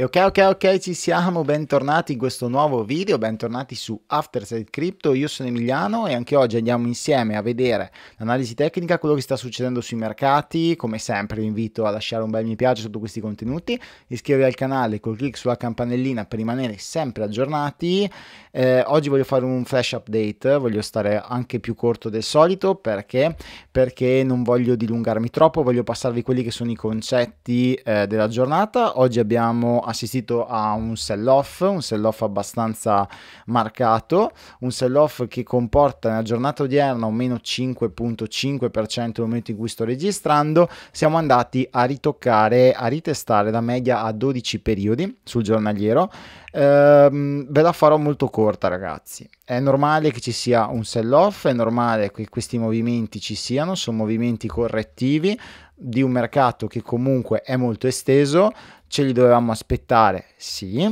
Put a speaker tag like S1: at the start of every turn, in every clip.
S1: E ok, ok, ok, ci siamo, bentornati in questo nuovo video, bentornati su Afterside Crypto, io sono Emiliano e anche oggi andiamo insieme a vedere l'analisi tecnica, quello che sta succedendo sui mercati, come sempre vi invito a lasciare un bel mi piace sotto questi contenuti, iscrivervi al canale col clic sulla campanellina per rimanere sempre aggiornati, eh, oggi voglio fare un flash update, voglio stare anche più corto del solito, perché? Perché non voglio dilungarmi troppo, voglio passarvi quelli che sono i concetti eh, della giornata, oggi abbiamo assistito a un sell-off, un sell-off abbastanza marcato, un sell-off che comporta nella giornata odierna un meno 5.5% nel momento in cui sto registrando, siamo andati a ritoccare, a ritestare la media a 12 periodi sul giornaliero. Ehm, ve la farò molto corta ragazzi, è normale che ci sia un sell-off, è normale che questi movimenti ci siano, sono movimenti correttivi, di un mercato che comunque è molto esteso, ce li dovevamo aspettare, sì,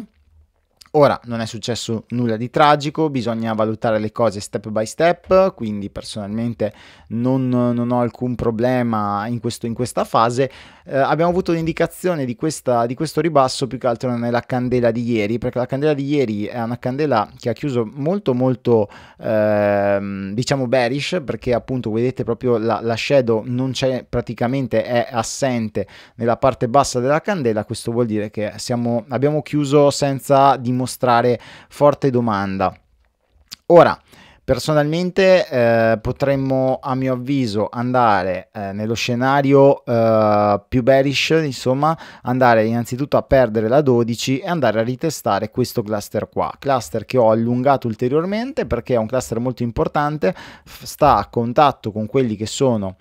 S1: Ora non è successo nulla di tragico, bisogna valutare le cose step by step, quindi personalmente non, non ho alcun problema in, questo, in questa fase. Eh, abbiamo avuto l'indicazione di, questa, di questo ribasso più che altro nella candela di ieri, perché la candela di ieri è una candela che ha chiuso molto molto ehm, diciamo bearish, perché appunto vedete proprio la, la shadow non c'è praticamente, è assente nella parte bassa della candela, questo vuol dire che siamo, abbiamo chiuso senza dimostrare dimostrare forte domanda. Ora, Personalmente eh, potremmo a mio avviso andare eh, nello scenario eh, più bearish, insomma, andare innanzitutto a perdere la 12 e andare a ritestare questo cluster qua, cluster che ho allungato ulteriormente perché è un cluster molto importante, sta a contatto con quelli che sono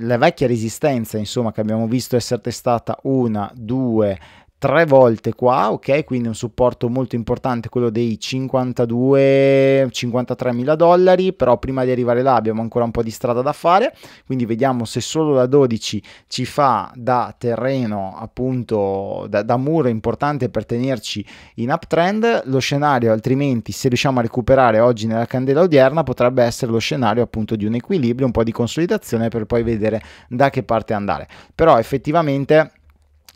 S1: la vecchia resistenza, insomma, che abbiamo visto essere testata 1, 2, tre volte qua, ok? Quindi un supporto molto importante, quello dei 52-53 mila dollari, però prima di arrivare là abbiamo ancora un po' di strada da fare, quindi vediamo se solo la 12 ci fa da terreno, appunto, da, da muro importante per tenerci in uptrend, lo scenario altrimenti se riusciamo a recuperare oggi nella candela odierna potrebbe essere lo scenario appunto di un equilibrio, un po' di consolidazione per poi vedere da che parte andare. Però effettivamente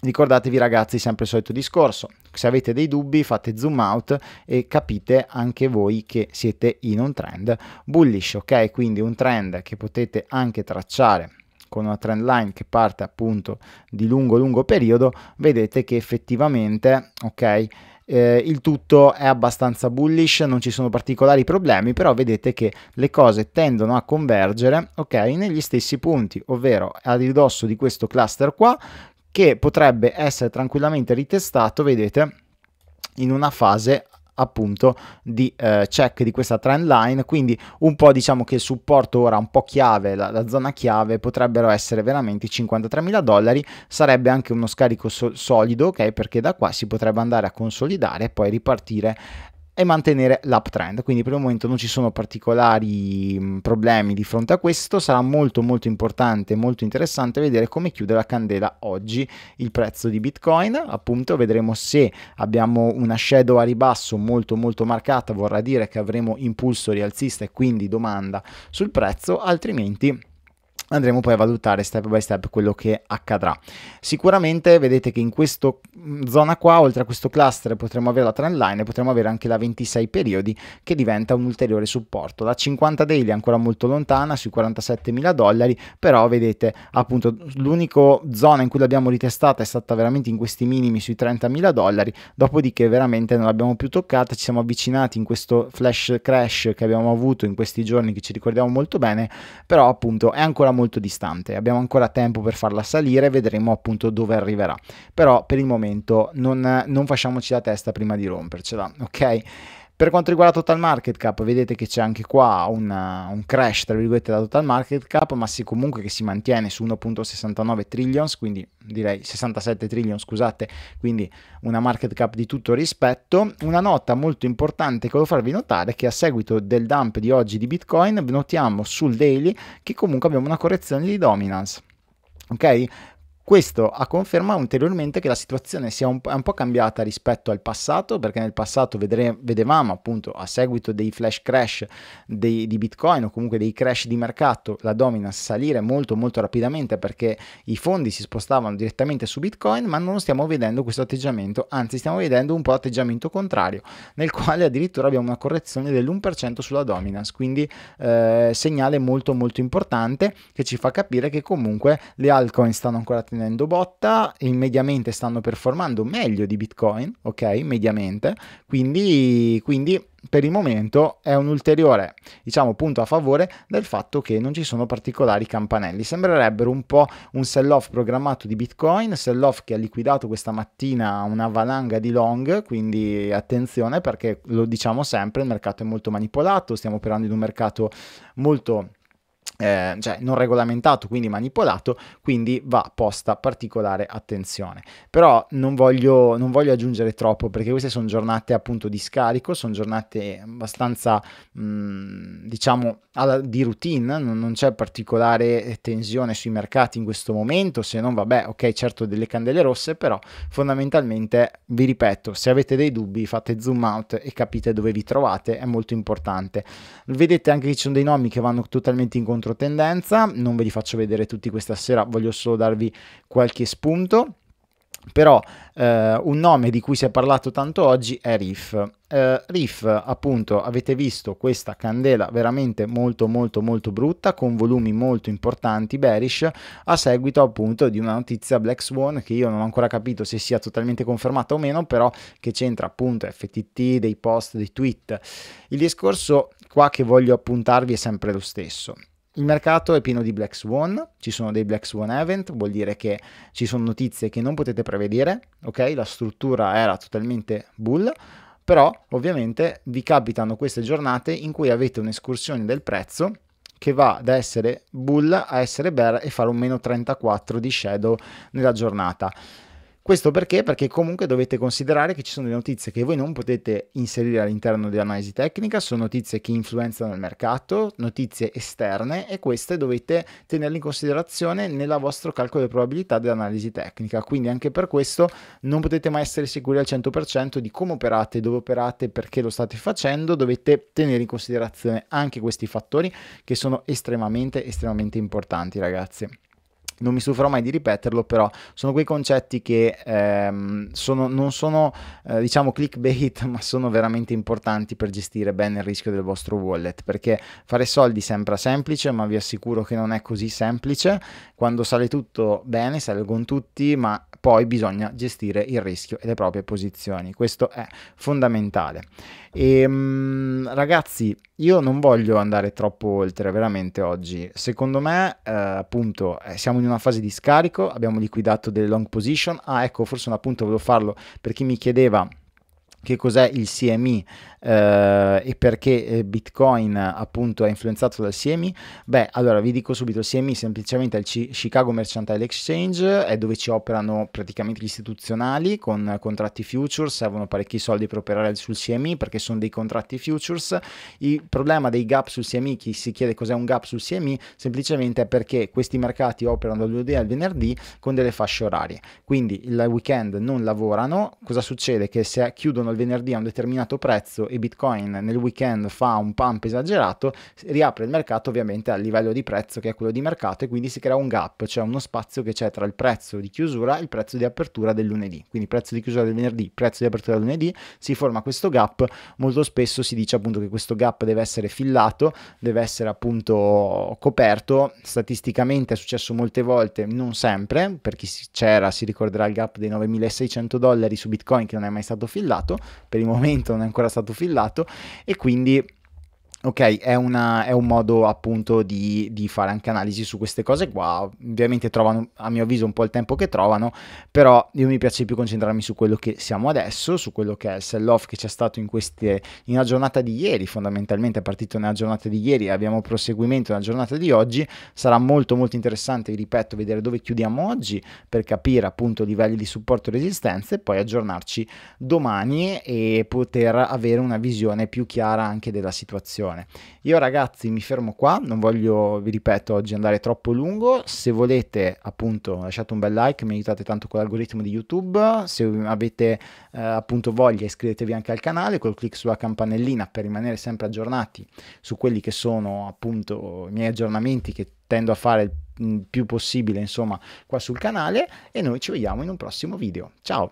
S1: Ricordatevi ragazzi sempre il solito discorso, se avete dei dubbi fate zoom out e capite anche voi che siete in un trend bullish, ok? Quindi un trend che potete anche tracciare con una trend line che parte appunto di lungo lungo periodo, vedete che effettivamente, ok? Eh, il tutto è abbastanza bullish, non ci sono particolari problemi, però vedete che le cose tendono a convergere, ok, negli stessi punti, ovvero a ridosso di questo cluster qua, che potrebbe essere tranquillamente ritestato, vedete, in una fase appunto di eh, check di questa trend line quindi un po' diciamo che il supporto ora un po' chiave la, la zona chiave potrebbero essere veramente 53 mila dollari sarebbe anche uno scarico so solido ok perché da qua si potrebbe andare a consolidare e poi ripartire e mantenere l'uptrend. Quindi per il momento non ci sono particolari mm, problemi di fronte a questo, sarà molto molto importante, molto interessante vedere come chiude la candela oggi il prezzo di Bitcoin, appunto vedremo se abbiamo una shadow a ribasso molto molto marcata, vorrà dire che avremo impulso rialzista e quindi domanda sul prezzo, altrimenti andremo poi a valutare step by step quello che accadrà. Sicuramente vedete che in questa mm, zona qua, oltre a questo cluster, potremo avere la trendline e potremo avere anche la 26 periodi che diventa un ulteriore supporto. La 50 daily è ancora molto lontana, sui 47 mila dollari, però vedete appunto l'unica zona in cui l'abbiamo ritestata è stata veramente in questi minimi sui 30 mila dollari, dopodiché veramente non l'abbiamo più toccata, ci siamo avvicinati in questo flash crash che abbiamo avuto in questi giorni che ci ricordiamo molto bene, però appunto è ancora molto molto distante. Abbiamo ancora tempo per farla salire, vedremo appunto dove arriverà. Però per il momento non, non facciamoci la testa prima di rompercela, ok? Per quanto riguarda Total Market Cap, vedete che c'è anche qua una, uh, un crash, tra virgolette, da Total Market Cap, ma si, comunque che si mantiene su 1.69 trillions, quindi direi 67 trillion, scusate, quindi una market cap di tutto rispetto. Una nota molto importante che volevo farvi notare è che a seguito del dump di oggi di Bitcoin notiamo sul daily che comunque abbiamo una correzione di dominance. Ok? Questo ha conferma ulteriormente che la situazione sia un, un po' cambiata rispetto al passato, perché nel passato vedere, vedevamo appunto a seguito dei flash crash dei, di Bitcoin o comunque dei crash di mercato la dominance salire molto molto rapidamente perché i fondi si spostavano direttamente su Bitcoin, ma non stiamo vedendo questo atteggiamento, anzi stiamo vedendo un po' atteggiamento contrario, nel quale addirittura abbiamo una correzione dell'1% sulla dominance, quindi eh, segnale molto molto importante che ci fa capire che comunque le altcoin stanno ancora tenendo tenendo botta e mediamente stanno performando meglio di Bitcoin, ok? Mediamente. Quindi, quindi per il momento è un ulteriore diciamo, punto a favore del fatto che non ci sono particolari campanelli. Sembrerebbero un po' un sell-off programmato di Bitcoin, sell-off che ha liquidato questa mattina una valanga di long, quindi attenzione perché lo diciamo sempre, il mercato è molto manipolato, stiamo operando in un mercato molto eh, cioè non regolamentato, quindi manipolato, quindi va posta particolare attenzione. Però non voglio, non voglio aggiungere troppo perché queste sono giornate appunto di scarico, sono giornate abbastanza mh, mm, diciamo alla, di routine, non, non, c'è particolare eh, tensione sui mercati in questo momento, se non vabbè ok certo delle candele rosse, però fondamentalmente vi ripeto, se avete dei dubbi fate zoom out e capite dove vi trovate, è molto importante. Vedete anche che ci sono dei nomi che vanno totalmente in contatto controtendenza, non ve li faccio vedere tutti questa sera, voglio solo darvi qualche spunto. Però eh, un nome di cui si è parlato tanto oggi è Riff. Eh, Riff, appunto, avete visto questa candela veramente molto molto molto brutta, con volumi molto importanti, bearish, a seguito appunto di una notizia Black Swan che io non ho ancora capito se sia totalmente confermata o meno, però che c'entra appunto FTT, dei post, dei tweet. Il discorso qua che voglio appuntarvi è sempre lo stesso. Il mercato è pieno di Black Swan, ci sono dei Black Swan Event, vuol dire che ci sono notizie che non potete prevedere, ok? La struttura era totalmente bull, però ovviamente vi capitano queste giornate in cui avete un'escursione del prezzo che va da essere bull a essere bear e fare un meno 34 di shadow nella giornata. Questo perché? Perché comunque dovete considerare che ci sono delle notizie che voi non potete inserire all'interno dell'analisi tecnica, sono notizie che influenzano il mercato, notizie esterne e queste dovete tenerle in considerazione nel vostro calcolo di probabilità dell'analisi tecnica. Quindi anche per questo non potete mai essere sicuri al 100% di come operate, dove operate, perché lo state facendo, dovete tenere in considerazione anche questi fattori che sono estremamente estremamente importanti, ragazzi non mi stuferò mai di ripeterlo, però sono quei concetti che ehm, sono, non sono eh, diciamo clickbait, ma sono veramente importanti per gestire bene il rischio del vostro wallet, perché fare soldi sembra semplice, ma vi assicuro che non è così semplice. Quando sale tutto bene, salgono tutti, ma poi bisogna gestire il rischio e le proprie posizioni. Questo è fondamentale. E, ehm, ragazzi, io non voglio andare troppo oltre veramente oggi. Secondo me, eh, appunto, eh, siamo in una fase di scarico, abbiamo liquidato delle long position. Ah, ecco, forse un appunto volevo farlo per chi mi chiedeva che cos'è il CME eh, e perché eh, Bitcoin appunto è influenzato dal CME? Beh, allora vi dico subito, il CME semplicemente è il C- Chicago Mercantile Exchange, è dove ci operano praticamente gli istituzionali con contratti futures, servono parecchi soldi per operare sul CME perché sono dei contratti futures. Il problema dei gap sul CME, chi si chiede cos'è un gap sul CME, semplicemente è perché questi mercati operano dal lunedì al venerdì con delle fasce orarie. Quindi il weekend non lavorano, cosa succede? Che se chiudono il venerdì a un determinato prezzo e bitcoin nel weekend fa un pump esagerato, riapre il mercato ovviamente al livello di prezzo che è quello di mercato e quindi si crea un gap, cioè uno spazio che c'è tra il prezzo di chiusura e il prezzo di apertura del lunedì. Quindi prezzo di chiusura del venerdì, prezzo di apertura del lunedì, si forma questo gap. Molto spesso si dice appunto che questo gap deve essere fillato, deve essere appunto coperto. Statisticamente è successo molte volte, non sempre, per chi c'era si ricorderà il gap dei 9600 dollari su Bitcoin che non è mai stato fillato, per il momento non è ancora stato filato e quindi ok, è, una, è, un modo appunto di, di, fare anche analisi su queste cose qua. Ovviamente trovano, a mio avviso, un po' il tempo che trovano, però io mi piace più concentrarmi su quello che siamo adesso, su quello che è il sell-off che c'è stato in, queste, in una giornata di ieri, fondamentalmente è partito nella giornata di ieri, abbiamo proseguimento nella giornata di oggi. Sarà molto molto interessante, vi ripeto, vedere dove chiudiamo oggi per capire appunto livelli di supporto e resistenza e poi aggiornarci domani e poter avere una visione più chiara anche della situazione settimane. Io ragazzi mi fermo qua, non voglio, vi ripeto, oggi andare troppo lungo, se volete appunto lasciate un bel like, mi aiutate tanto con l'algoritmo di YouTube, se avete eh, appunto voglia iscrivetevi anche al canale col clic sulla campanellina per rimanere sempre aggiornati su quelli che sono appunto i miei aggiornamenti che tendo a fare il mm, più possibile insomma qua sul canale e noi ci vediamo in un prossimo video. Ciao!